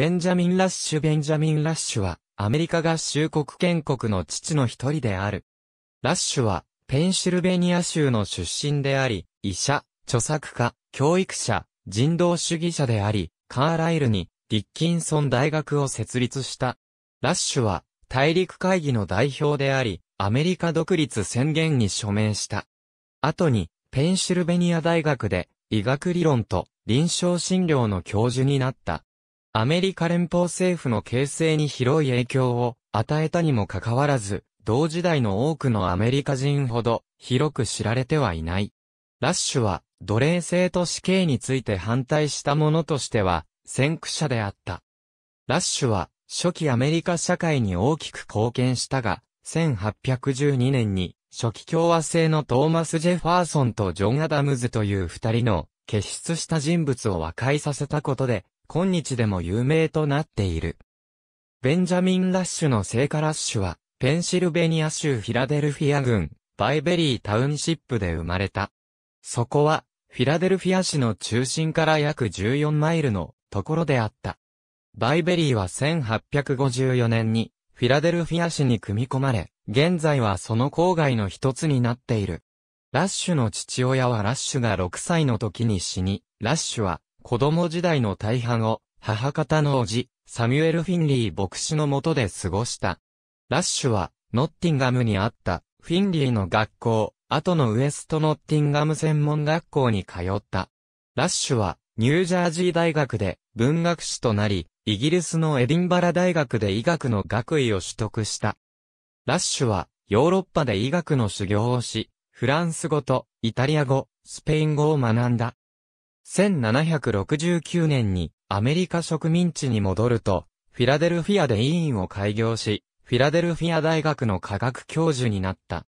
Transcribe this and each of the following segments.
ベンジャミン・ラッシュ・ベンジャミン・ラッシュは、アメリカ合衆国建国の父の一人である。ラッシュは、ペンシルベニア州の出身であり、医者、著作家、教育者、人道主義者であり、カーライルに、ディッキンソン大学を設立した。ラッシュは、大陸会議の代表であり、アメリカ独立宣言に署名した。後に、ペンシルベニア大学で、医学理論と臨床診療の教授になった。アメリカ連邦政府の形成に広い影響を与えたにもかかわらず、同時代の多くのアメリカ人ほど広く知られてはいない。ラッシュは奴隷制と死刑について反対したものとしては先駆者であった。ラッシュは初期アメリカ社会に大きく貢献したが、1812年に初期共和制のトーマス・ジェファーソンとジョン・アダムズという二人の傑出した人物を和解させたことで今日でも有名となっている。ベンジャミン・ラッシュの聖火ラッシュは、ペンシルベニア州フィラデルフィア郡、バイベリータウンシップで生まれた。そこは、フィラデルフィア市の中心から約14マイルのところであった。バイベリーは1854年に、フィラデルフィア市に組み込まれ、現在はその郊外の一つになっている。ラッシュの父親はラッシュが6歳の時に死に、ラッシュは子供時代の大半を、母方の叔父、サミュエル・フィンリー牧師のもとで過ごした。ラッシュは、ノッティンガムにあった、フィンリーの学校、後のウエストノッティンガム専門学校に通った。ラッシュは、ニュージャージー大学で文学士となり、イギリスのエディンバラ大学で医学の学位を取得した。ラッシュは、ヨーロッパで医学の修行をし、フランス語とイタリア語、スペイン語を学んだ。1769年にアメリカ植民地に戻ると、フィラデルフィアで委員を開業し、フィラデルフィア大学の科学教授になった。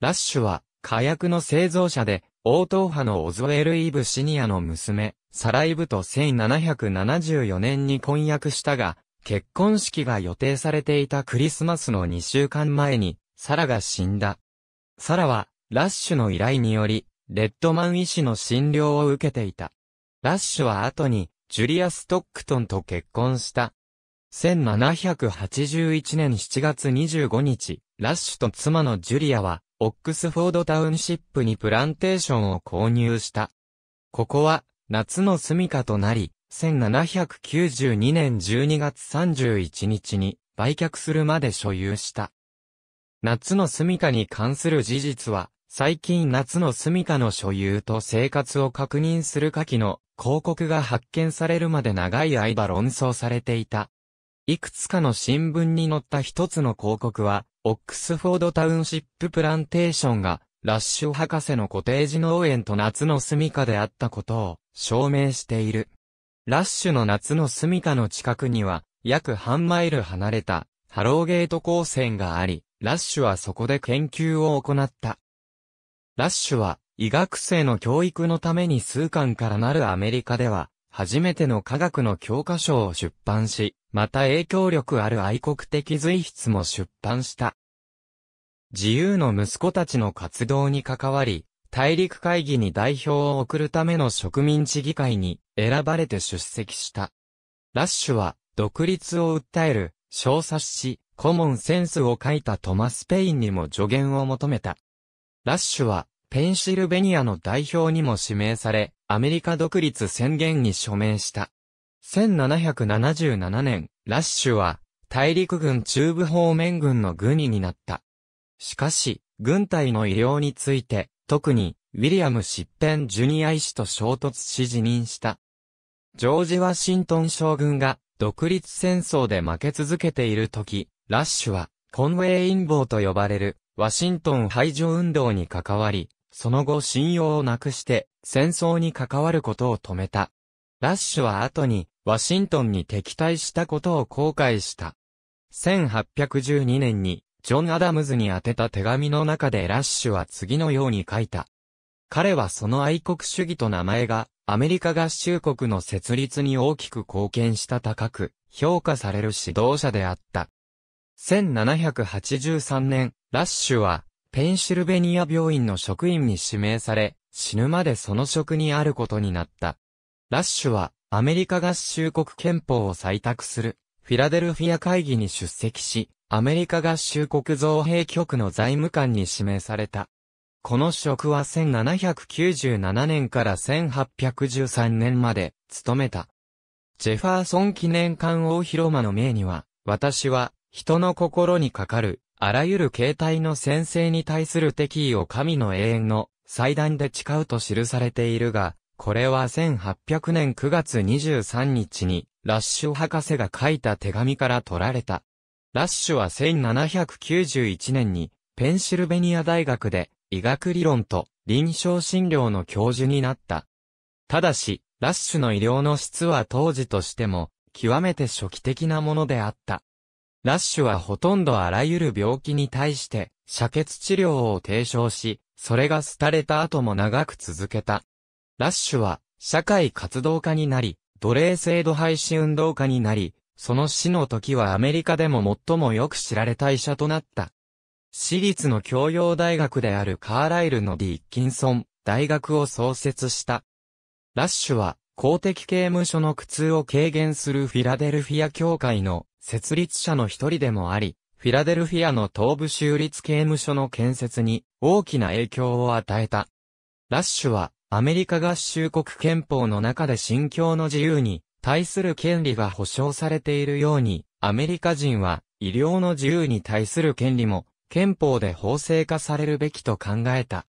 ラッシュは、火薬の製造者で、応答派のオズウェル・イブ・シニアの娘、サライブと1774年に婚約したが、結婚式が予定されていたクリスマスの2週間前に、サラが死んだ。サラは、ラッシュの依頼により、レッドマン医師の診療を受けていた。ラッシュは後に、ジュリア・ストックトンと結婚した。1781年7月25日、ラッシュと妻のジュリアは、オックスフォードタウンシップにプランテーションを購入した。ここは、夏の住処となり、1792年12月31日に売却するまで所有した。夏の住処に関する事実は、最近夏の住処の所有と生活を確認する下記の広告が発見されるまで長い間論争されていた。いくつかの新聞に載った一つの広告は、オックスフォードタウンシッププランテーションが、ラッシュ博士のコテージ農園と夏の住処であったことを証明している。ラッシュの夏の住処の近くには、約半マイル離れた、ハローゲート高専があり、ラッシュはそこで研究を行った。ラッシュは、医学生の教育のために数巻からなるアメリカでは、初めての科学の教科書を出版し、また影響力ある愛国的随筆も出版した。自由の息子たちの活動に関わり、大陸会議に代表を送るための植民地議会に選ばれて出席した。ラッシュは、独立を訴える、小冊子、コモンセンスを書いたトマス・ペインにも助言を求めた。ラッシュは、ペンシルベニアの代表にも指名され、アメリカ独立宣言に署名した。1777年、ラッシュは、大陸軍中部方面軍の軍医になった。しかし、軍隊の医療について、特に、ウィリアム・シッペン・ジュニア医師と衝突し辞任した。ジョージ・ワシントン将軍が、独立戦争で負け続けている時、ラッシュは、コンウェイ陰謀と呼ばれる、ワシントン排除運動に関わり、その後信用をなくして戦争に関わることを止めた。ラッシュは後にワシントンに敵対したことを後悔した。1812年にジョン・アダムズに宛てた手紙の中でラッシュは次のように書いた。彼はその愛国主義と名前がアメリカ合衆国の設立に大きく貢献した高く評価される指導者であった。1783年、ラッシュは、ペンシルベニア病院の職員に指名され、死ぬまでその職にあることになった。ラッシュは、アメリカ合衆国憲法を採択する、フィラデルフィア会議に出席し、アメリカ合衆国造幣局の財務官に指名された。この職は1797年から1813年まで、務めた。ジェファーソン記念館大広間の名には、私は、人の心にかかる、あらゆる形態の先生に対する敵意を神の永遠の祭壇で誓うと記されているが、これは1800年9月23日に、ラッシュ博士が書いた手紙から取られた。ラッシュは1791年に、ペンシルベニア大学で、医学理論と臨床診療の教授になった。ただし、ラッシュの医療の質は当時としても、極めて初期的なものであった。ラッシュはほとんどあらゆる病気に対して、射血治療を提唱し、それが廃れた後も長く続けた。ラッシュは、社会活動家になり、奴隷制度廃止運動家になり、その死の時はアメリカでも最もよく知られた医者となった。私立の教養大学であるカーライルのディッキンソン大学を創設した。ラッシュは公的刑務所の苦痛を軽減するフィラデルフィア協会の設立者の一人でもあり、フィラデルフィアの東部州立刑務所の建設に大きな影響を与えた。ラッシュはアメリカ合衆国憲法の中で信教の自由に対する権利が保障されているように、アメリカ人は医療の自由に対する権利も憲法で法制化されるべきと考えた。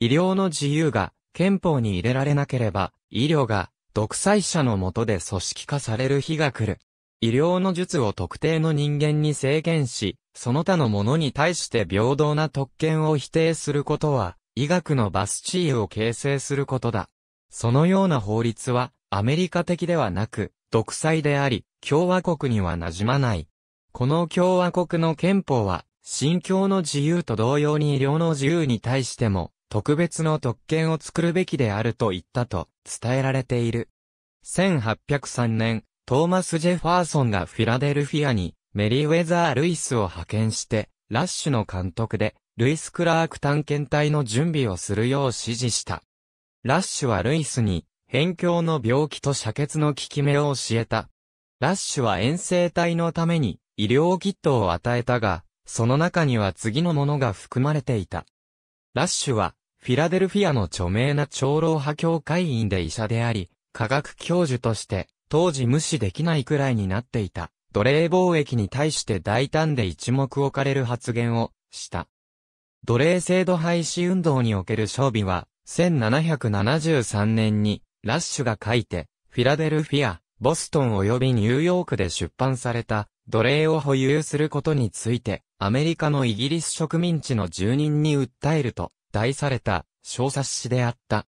医療の自由が憲法に入れられなければ、医療が独裁者の下で組織化される日が来る。医療の術を特定の人間に制限し、その他の者に対して平等な特権を否定することは、医学のバスチーを形成することだ。そのような法律は、アメリカ的ではなく、独裁であり、共和国には馴染まない。この共和国の憲法は、信教の自由と同様に医療の自由に対しても、特別の特権を作るべきであると言ったと伝えられている。1803年、トーマス・ジェファーソンがフィラデルフィアにメリーウェザー・ルイスを派遣して、ラッシュの監督で、ルイス・クラーク探検隊の準備をするよう指示した。ラッシュはルイスに、辺境の病気と射血の効き目を教えた。ラッシュは遠征隊のために医療キットを与えたが、その中には次のものが含まれていた。ラッシュはフィラデルフィアの著名な長老派教会員で医者であり、科学教授として、当時無視できないくらいになっていた、奴隷貿易に対して大胆で一目置かれる発言を、した。奴隷制度廃止運動における勝利は、1773年に、ラッシュが書いて、フィラデルフィア、ボストン及びニューヨークで出版された、奴隷を保有することについて、アメリカのイギリス植民地の住人に訴えると、題された小冊子であった。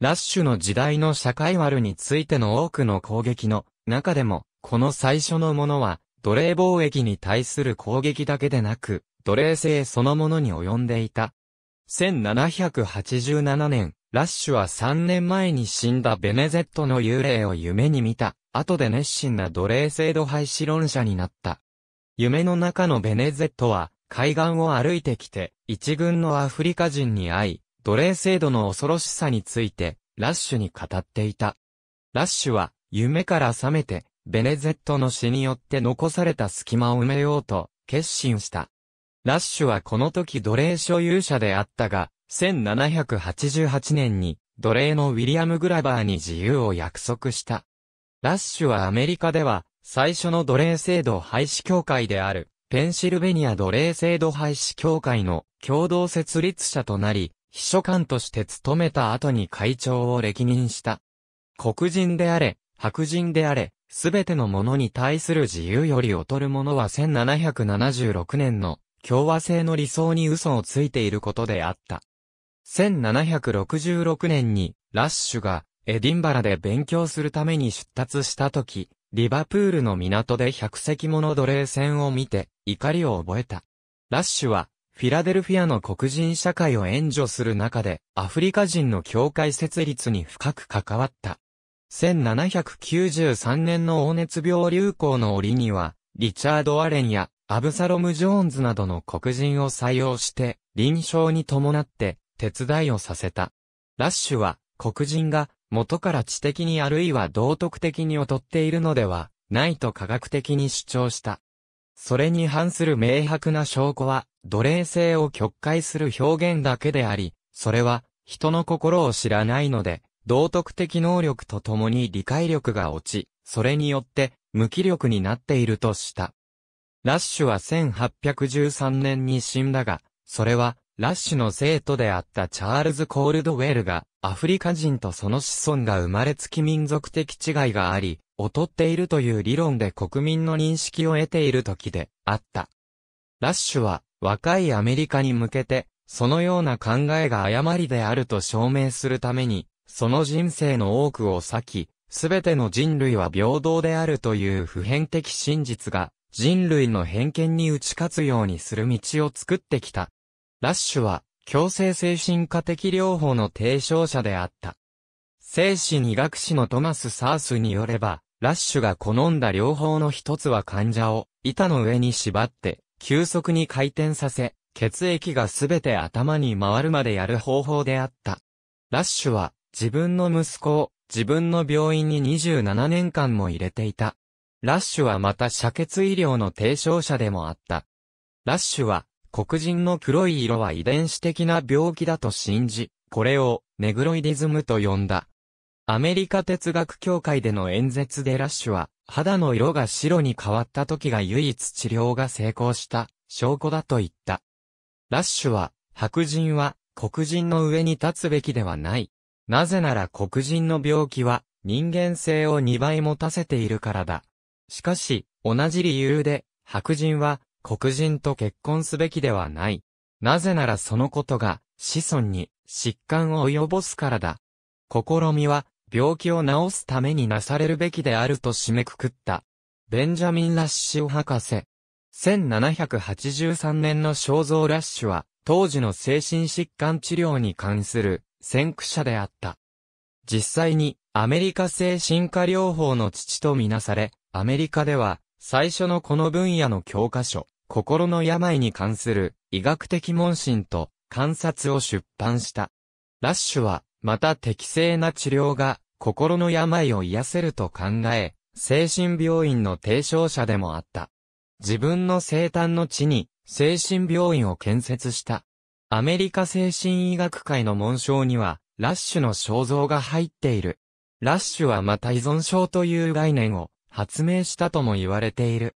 ラッシュの時代の社会悪についての多くの攻撃の中でも、この最初のものは、奴隷貿易に対する攻撃だけでなく、奴隷制そのものに及んでいた。1787年、ラッシュは3年前に死んだベネゼットの幽霊を夢に見た、後で熱心な奴隷制度廃止論者になった。夢の中のベネゼットは、海岸を歩いてきて、一軍のアフリカ人に会い、奴隷制度の恐ろしさについて、ラッシュに語っていた。ラッシュは、夢から覚めて、ベネゼットの死によって残された隙間を埋めようと、決心した。ラッシュはこの時奴隷所有者であったが、1788年に奴隷のウィリアム・グラバーに自由を約束した。ラッシュはアメリカでは最初の奴隷制度廃止協会であるペンシルベニア奴隷制度廃止協会の共同設立者となり、秘書官として務めた後に会長を歴任した。黒人であれ、白人であれ、すべてのものに対する自由より劣るものは1776年の共和制の理想に嘘をついていることであった。1766年にラッシュがエディンバラで勉強するために出立した時、リバプールの港で100隻もの奴隷船を見て、怒りを覚えた。ラッシュは、フィラデルフィアの黒人社会を援助する中で、アフリカ人の教会設立に深く関わった。1793年の黄熱病流行の折には、リチャード・アレンやアブサロム・ジョーンズなどの黒人を採用して、臨床に伴って手伝いをさせた。ラッシュは黒人が元から知的にあるいは道徳的に劣っているのではないと科学的に主張した。それに反する明白な証拠は、奴隷性を曲解する表現だけであり、それは、人の心を知らないので、道徳的能力とともに理解力が落ち、それによって、無気力になっているとした。ラッシュは1813年に死んだが、それは、ラッシュの生徒であったチャールズ・コールドウェルが、アフリカ人とその子孫が生まれつき民族的違いがあり、劣っているという理論で国民の認識を得ている時であった。ラッシュは、若いアメリカに向けて、そのような考えが誤りであると証明するために、その人生の多くを割き、すべての人類は平等であるという普遍的真実が、人類の偏見に打ち勝つようにする道を作ってきた、ラッシュは、強制精神科的療法の提唱者であった。精神医学士のトマス・サースによれば、ラッシュが好んだ療法の一つは患者を板の上に縛って、急速に回転させ、血液がすべて頭に回るまでやる方法であった。ラッシュは、自分の息子を自分の病院に27年間も入れていた。ラッシュはまた射血医療の提唱者でもあった。ラッシュは、黒人の黒い色は遺伝子的な病気だと信じ、これをネグロイディズムと呼んだ。アメリカ哲学協会での演説でラッシュは、肌の色が白に変わった時が唯一治療が成功した証拠だと言った。ラッシュは、白人は黒人の上に立つべきではない。なぜなら黒人の病気は人間性を2倍持たせているからだ。しかし、同じ理由で、白人は黒人と結婚すべきではない。なぜならそのことが子孫に疾患を及ぼすからだ。試みは病気を治すためになされるべきであると締めくくった。ベンジャミン・ラッシュ博士。1783年の肖像ラッシュは当時の精神疾患治療に関する先駆者であった。実際にアメリカ精神科療法の父とみなされ、アメリカでは最初のこの分野の教科書、心の病に関する医学的問診と観察を出版した。ラッシュは、また適正な治療が心の病を癒せると考え、精神病院の提唱者でもあった。自分の生誕の地に精神病院を建設した。アメリカ精神医学会の紋章には、ラッシュの肖像が入っている。ラッシュはまた依存症という概念を発明したとも言われている。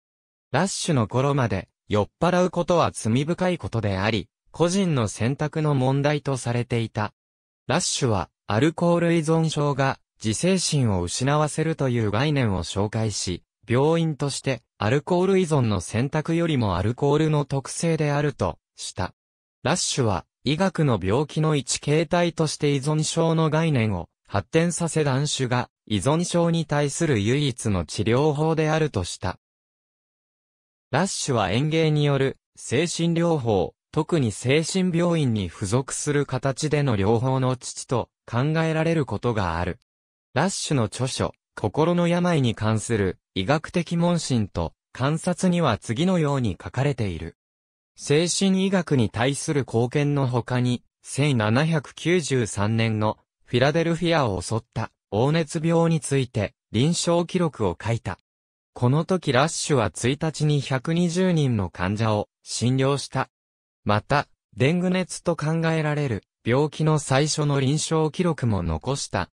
ラッシュの頃まで酔っ払うことは罪深いことであり、個人の選択の問題とされていた。ラッシュは、アルコール依存症が自制心を失わせるという概念を紹介し、病院としてアルコール依存の選択よりもアルコールの特性であるとした。ラッシュは医学の病気の一形態として依存症の概念を発展させ断種が依存症に対する唯一の治療法であるとした。ラッシュは園芸による精神療法、特に精神病院に付属する形での療法の父と考えられることがある。ラッシュの著書、心の病に関する医学的問診と観察には次のように書かれている。精神医学に対する貢献の他に、1793年のフィラデルフィアを襲った黄熱病について臨床記録を書いた。この時ラッシュは1日に120人の患者を診療した。また、デング熱と考えられる病気の最初の臨床記録も残した。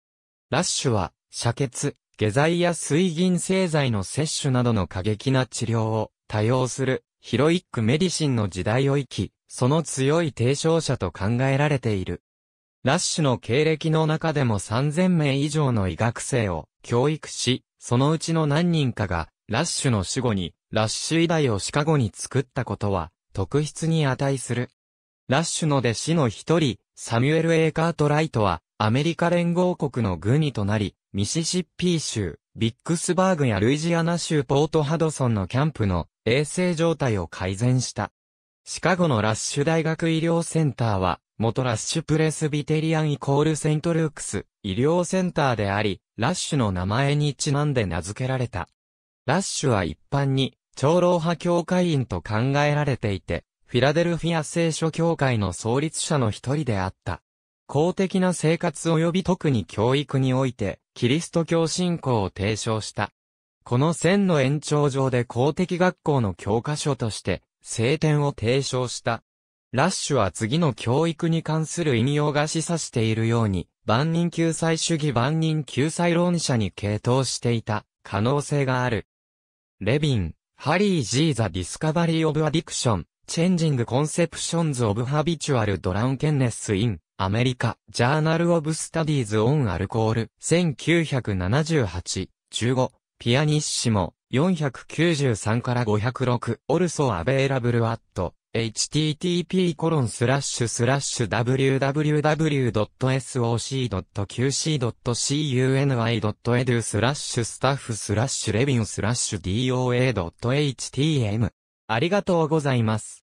ラッシュは、遮血、下剤や水銀製剤の摂取などの過激な治療を多用するヒロイックメディシンの時代を生き、その強い提唱者と考えられている。ラッシュの経歴の中でも3000名以上の医学生を教育し、そのうちの何人かが、ラッシュの死後に、ラッシュ医大をシカゴに作ったことは、特筆に値する。ラッシュの弟子の一人、サミュエル・エーカート・ライトは、アメリカ連合国の軍医となり、ミシシッピー州、ビックスバーグやルイジアナ州ポートハドソンのキャンプの衛生状態を改善した。シカゴのラッシュ大学医療センターは、元ラッシュプレスビテリアンイコールセントルークス、医療センターであり、ラッシュの名前にちなんで名付けられた。ラッシュは一般に、長老派教会員と考えられていて、フィラデルフィア聖書教会の創立者の一人であった。公的な生活及び特に教育において、キリスト教信仰を提唱した。この線の延長上で公的学校の教科書として、聖典を提唱した。ラッシュは次の教育に関する引用が示唆しているように、万人救済主義万人救済論者に傾倒していた可能性がある。レビン、ハリー・ジー・ザ・ディスカバリー・オブ・アディクション、チェンジング・コンセプションズ・オブ・ハビチュアル・ドラウンケンネス・イン、アメリカ、ジャーナル・オブ・スタディーズ・オン・アルコール、1978、15、ピアニッシモ、493から506、オルソ・アベイラブル・アット、http://www.soc.qcuni.edu c スラッシュスタッフスラッシュレビュスラッシュ doa.htm ありがとうございます。